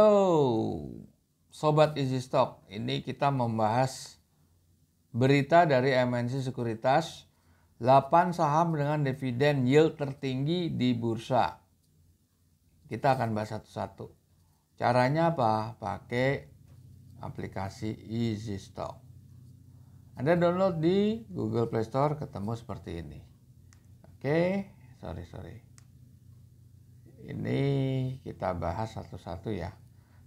Halo, oh, Sobat Easy Stock. Ini kita membahas berita dari MNC Sekuritas. 8 saham dengan dividen yield tertinggi di bursa. Kita akan bahas satu-satu. Caranya apa? Pakai aplikasi Easy Stock. Anda download di Google Play Store ketemu seperti ini. Oke, sorry sorry. Ini kita bahas satu-satu ya.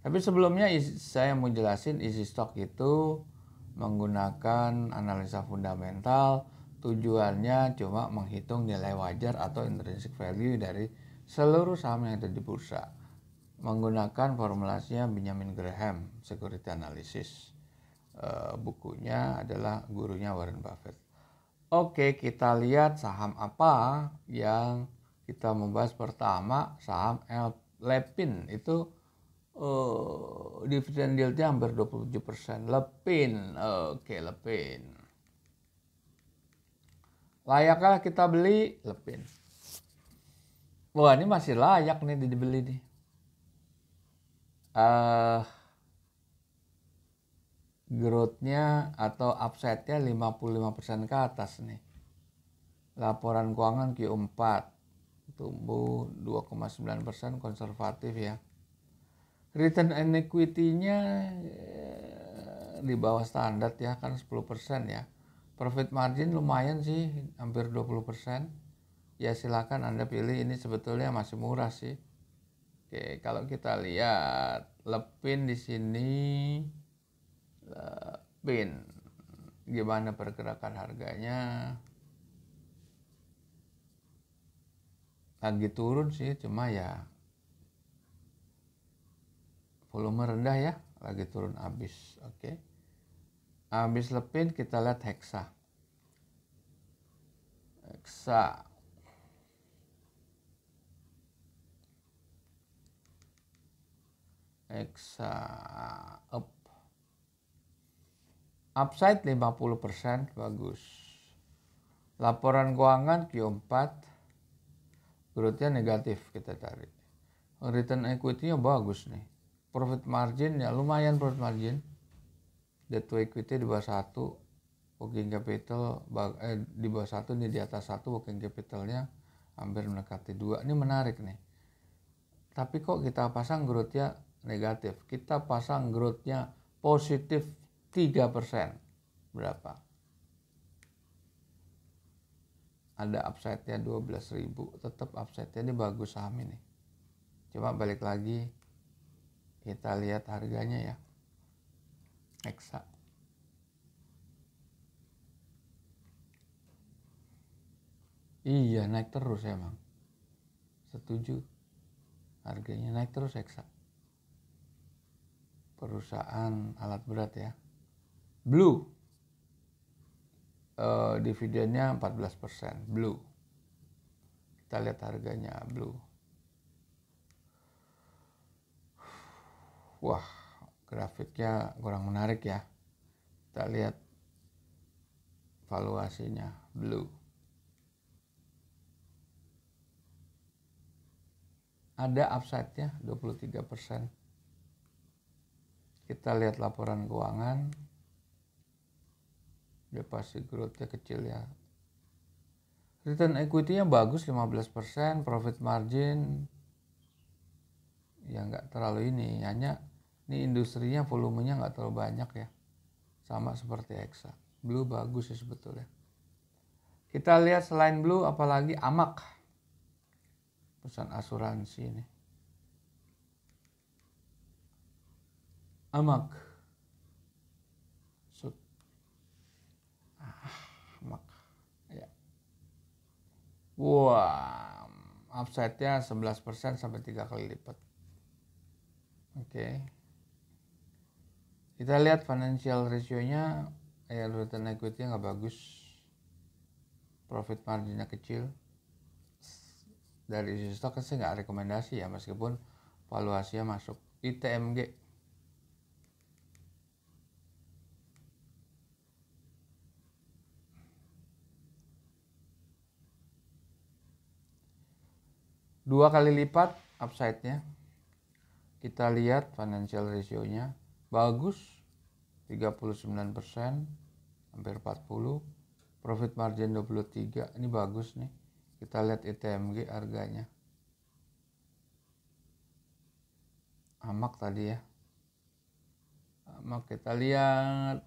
Tapi sebelumnya saya mau jelasin isi stok itu menggunakan analisa fundamental tujuannya cuma menghitung nilai wajar atau intrinsic value dari seluruh saham yang ada di bursa menggunakan formulasinya Benjamin Graham Security Analysis e, bukunya adalah gurunya Warren Buffett Oke kita lihat saham apa yang kita membahas pertama saham Lepin itu uh, dividend yieldnya hampir 27 persen. Lepin, oke okay, Lepin. Layakkah kita beli Lepin? Wah ini masih layak nih dibeli nih. Uh, growth-nya atau upside-nya 55% ke atas nih. Laporan keuangan Q4 tumbuh 2,9% konservatif ya return and equity-nya eh, di bawah standar ya kan 10% ya. Profit margin lumayan sih hampir 20%. Ya silakan Anda pilih ini sebetulnya masih murah sih. Oke, kalau kita lihat lepin di sini lepin gimana pergerakan harganya lagi turun sih cuma ya volume rendah ya lagi turun habis oke okay. habis lepin kita lihat heksa heksa heksa up upside 50% bagus laporan keuangan Q4 growth negatif kita tarik return equity-nya bagus nih profit margin ya lumayan profit margin debt to equity di bawah satu working capital eh, di bawah satu ini di atas satu working capitalnya hampir mendekati dua ini menarik nih tapi kok kita pasang growthnya negatif kita pasang growthnya positif 3% berapa ada upside-nya 12.000 tetap upside-nya ini bagus saham ini coba balik lagi kita lihat harganya ya Hexa iya naik terus emang setuju harganya naik terus Hexa perusahaan alat berat ya Blue uh, dividennya 14% Blue kita lihat harganya Blue wah grafiknya kurang menarik ya kita lihat valuasinya blue ada upside-nya 23%. Kita lihat laporan keuangan. Deposit growth-nya kecil ya. Return equity-nya bagus 15%, profit margin ya nggak terlalu ini, hanya ini industrinya volumenya nggak terlalu banyak ya sama seperti Exa blue bagus ya sebetulnya kita lihat selain blue apalagi amak pesan asuransi ini amak Sud. Ah, amak ya wah wow. upside-nya 11% sampai 3 kali lipat oke okay kita lihat financial ratio-nya ya return equity nggak bagus profit marginnya kecil dari sisi stok sih nggak rekomendasi ya meskipun valuasinya masuk ITMG dua kali lipat upside-nya kita lihat financial ratio-nya bagus 39% hampir 40 profit margin 23 ini bagus nih kita lihat ITMG harganya amak tadi ya amak kita lihat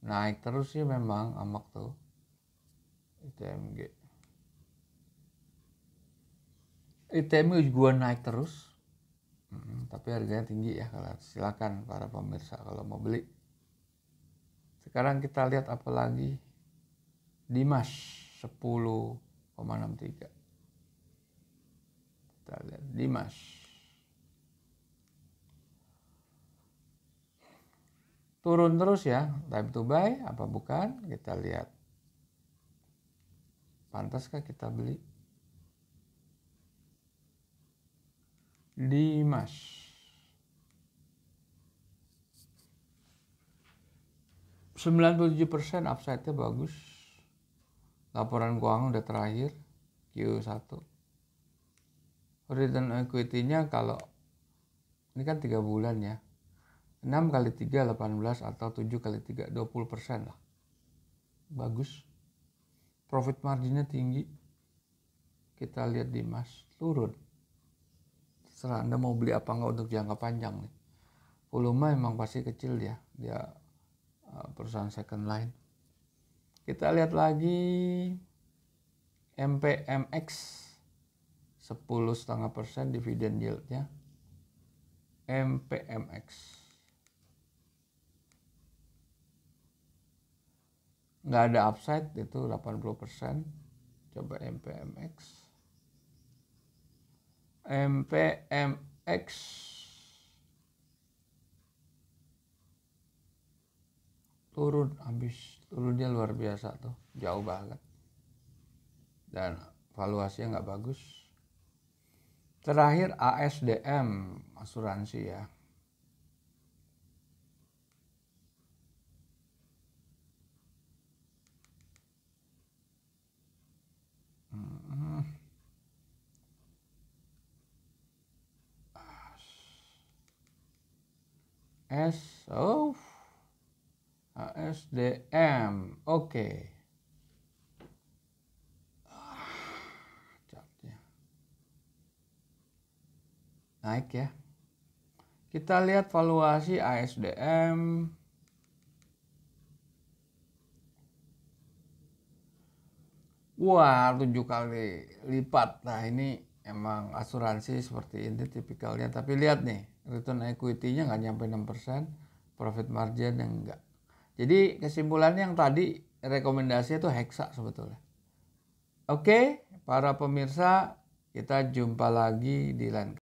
naik terus ya memang amak tuh ITMG ITMG juga naik terus tapi harganya tinggi ya kalau silakan para pemirsa kalau mau beli sekarang kita lihat apa lagi Dimas 10,63 kita lihat Dimas turun terus ya time to buy apa bukan kita lihat pantaskah kita beli Dimash. 97% upside-nya bagus. Laporan keuangan udah terakhir Q1. Return equity-nya kalau ini kan 3 bulan ya. 6 kali 3 18 atau 7 kali 3 20% lah. Bagus. Profit marginnya tinggi. Kita lihat di Mas turun setelah Anda mau beli apa enggak untuk jangka panjang nih. Volume memang pasti kecil ya, dia eh, perusahaan second line. Kita lihat lagi MPMX 10,5% dividen yieldnya. MPMX nggak ada upside itu 80% coba MPMX MPMX turun habis turunnya luar biasa tuh jauh banget dan valuasinya nggak bagus terakhir ASDM asuransi ya S oh ASDM oke okay. Ah, naik ya kita lihat valuasi ASDM wah 7 kali lipat nah ini emang asuransi seperti ini tipikalnya tapi lihat nih return equity-nya nggak nyampe 6% profit margin yang enggak jadi kesimpulannya yang tadi rekomendasi itu heksa sebetulnya oke para pemirsa kita jumpa lagi di lain